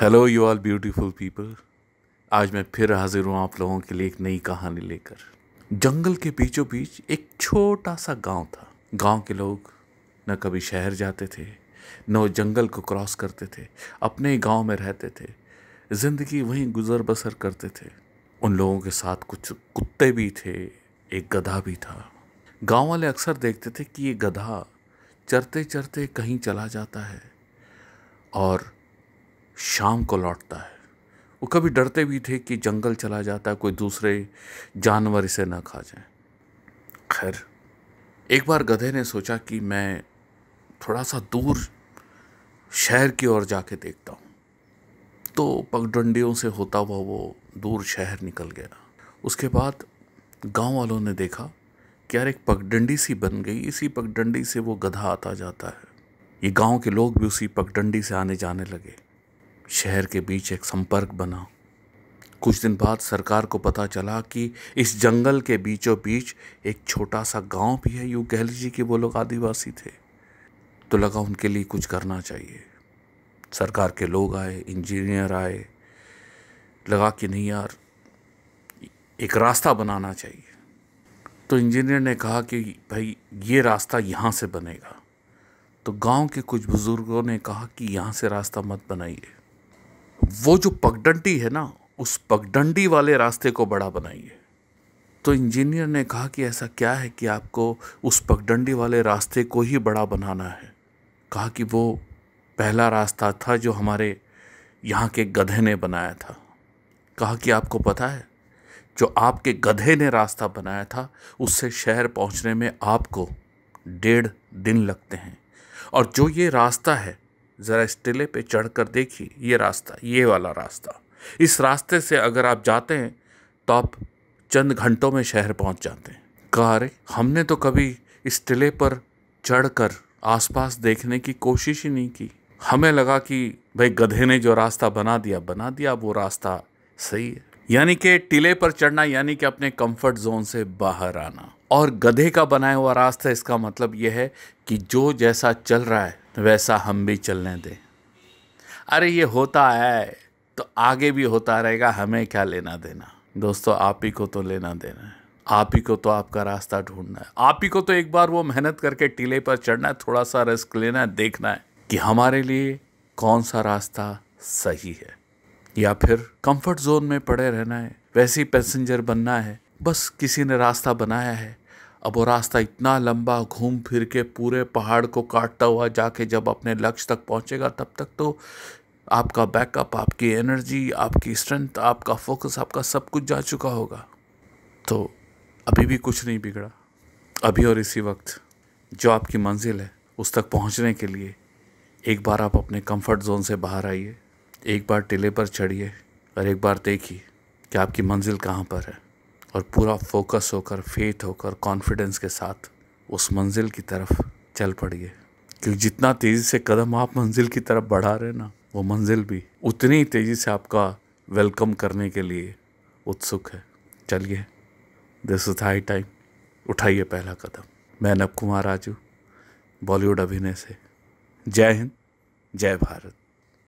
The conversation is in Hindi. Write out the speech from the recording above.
hello you are beautiful people आज मैं फिर हाजिर हूँ आप लोगों के लिए एक नई कहानी लेकर जंगल के बीचों बीच एक छोटा सा गांव था गांव के लोग न कभी शहर जाते थे न जंगल को क्रॉस करते थे अपने गांव में रहते थे ज़िंदगी वहीं गुजर बसर करते थे उन लोगों के साथ कुछ कुत्ते भी थे एक गधा भी था गांव वाले अक्सर देखते थे कि ये गधा चरते चरते कहीं चला जाता है और शाम को लौटता है वो कभी डरते भी थे कि जंगल चला जाता है कोई दूसरे जानवर इसे ना खा जाए खैर एक बार गधे ने सोचा कि मैं थोड़ा सा दूर शहर की ओर जाके देखता हूँ तो पगडंडियों से होता हुआ वो दूर शहर निकल गया उसके बाद गांव वालों ने देखा कि यार एक पगडंडी सी बन गई इसी पगडंडी से वो गधा आता जाता है ये गांव के लोग भी उसी पगडंडी से आने जाने लगे शहर के बीच एक संपर्क बना कुछ दिन बाद सरकार को पता चला कि इस जंगल के बीचों बीच एक छोटा सा गांव भी है यूँ कह लीजिए कि वो लोग आदिवासी थे तो लगा उनके लिए कुछ करना चाहिए सरकार के लोग आए इंजीनियर आए लगा कि नहीं यार एक रास्ता बनाना चाहिए तो इंजीनियर ने कहा कि भाई ये रास्ता यहाँ से बनेगा तो गांव के कुछ बुज़ुर्गों ने कहा कि यहाँ से रास्ता मत बनाइए वो जो पगडंडी है ना उस पगडंडी वाले रास्ते को बड़ा बनाइए तो इंजीनियर ने कहा कि ऐसा क्या है कि आपको उस पगडंडी वाले रास्ते को ही बड़ा बनाना है कहा कि वो पहला रास्ता था जो हमारे यहाँ के गधे ने बनाया था कहा कि आपको पता है जो आपके गधे ने रास्ता बनाया था उससे शहर पहुँचने में आपको डेढ़ दिन लगते हैं और जो ये रास्ता है ज़रा इस टिले पर चढ़ कर देखिए ये रास्ता ये वाला रास्ता इस रास्ते से अगर आप जाते हैं तो आप चंद घंटों में शहर पहुंच जाते हैं कहा अरे हमने तो कभी इस टिले पर चढ़कर आसपास देखने की कोशिश ही नहीं की हमें लगा कि भाई गधे ने जो रास्ता बना दिया बना दिया वो रास्ता सही है यानी कि टिले पर चढ़ना यानी कि अपने कंफर्ट जोन से बाहर आना और गधे का बनाया हुआ रास्ता इसका मतलब यह है कि जो जैसा चल रहा है वैसा हम भी चलने दें अरे ये होता है तो आगे भी होता रहेगा हमें क्या लेना देना दोस्तों आप ही को तो लेना देना है आप ही को तो आपका रास्ता ढूंढना है आप ही को तो एक बार वो मेहनत करके टीले पर चढ़ना है थोड़ा सा रिस्क लेना है देखना है कि हमारे लिए कौन सा रास्ता सही है या फिर कंफर्ट जोन में पड़े रहना है वैसे पैसेंजर बनना है बस किसी ने रास्ता बनाया है अब वो रास्ता इतना लंबा घूम फिर के पूरे पहाड़ को काटता हुआ जाके जब अपने लक्ष्य तक पहुंचेगा तब तक तो आपका बैकअप आपकी एनर्जी आपकी स्ट्रेंथ आपका फोकस आपका सब कुछ जा चुका होगा तो अभी भी कुछ नहीं बिगड़ा अभी और इसी वक्त जो आपकी मंजिल है उस तक पहुंचने के लिए एक बार आप अपने कंफर्ट जोन से बाहर आइए एक बार टिले पर चढ़िए और एक बार देखिए कि आपकी मंजिल कहाँ पर है और पूरा फोकस होकर फेथ होकर कॉन्फिडेंस के साथ उस मंजिल की तरफ चल पड़िए क्योंकि जितना तेज़ी से कदम आप मंजिल की तरफ बढ़ा रहे ना वो मंजिल भी उतनी ही तेज़ी से आपका वेलकम करने के लिए उत्सुक है चलिए दिस इज हाई टाइम उठाइए पहला कदम मैं नब कुमार राजू बॉलीवुड अभिनय से जय हिंद जय भारत